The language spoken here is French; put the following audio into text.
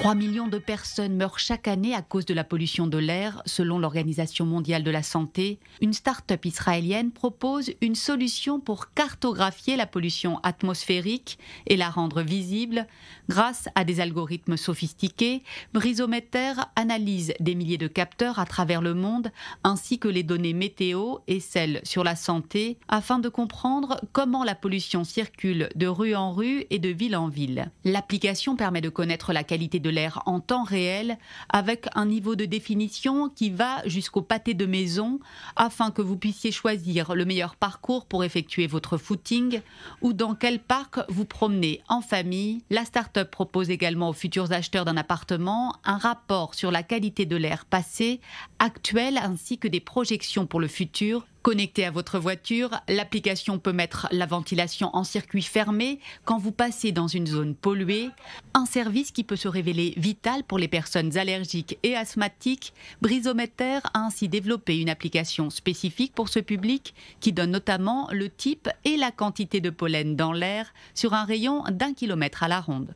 3 millions de personnes meurent chaque année à cause de la pollution de l'air, selon l'Organisation mondiale de la santé. Une start-up israélienne propose une solution pour cartographier la pollution atmosphérique et la rendre visible grâce à des algorithmes sophistiqués. Brisometer analyse des milliers de capteurs à travers le monde, ainsi que les données météo et celles sur la santé, afin de comprendre comment la pollution circule de rue en rue et de ville en ville. L'application permet de connaître la qualité de l'air en temps réel avec un niveau de définition qui va jusqu'au pâté de maison afin que vous puissiez choisir le meilleur parcours pour effectuer votre footing ou dans quel parc vous promenez en famille. La start-up propose également aux futurs acheteurs d'un appartement un rapport sur la qualité de l'air passé, actuel ainsi que des projections pour le futur Connecté à votre voiture, l'application peut mettre la ventilation en circuit fermé quand vous passez dans une zone polluée, un service qui peut se révéler vital pour les personnes allergiques et asthmatiques. Brisometer a ainsi développé une application spécifique pour ce public qui donne notamment le type et la quantité de pollen dans l'air sur un rayon d'un kilomètre à la ronde.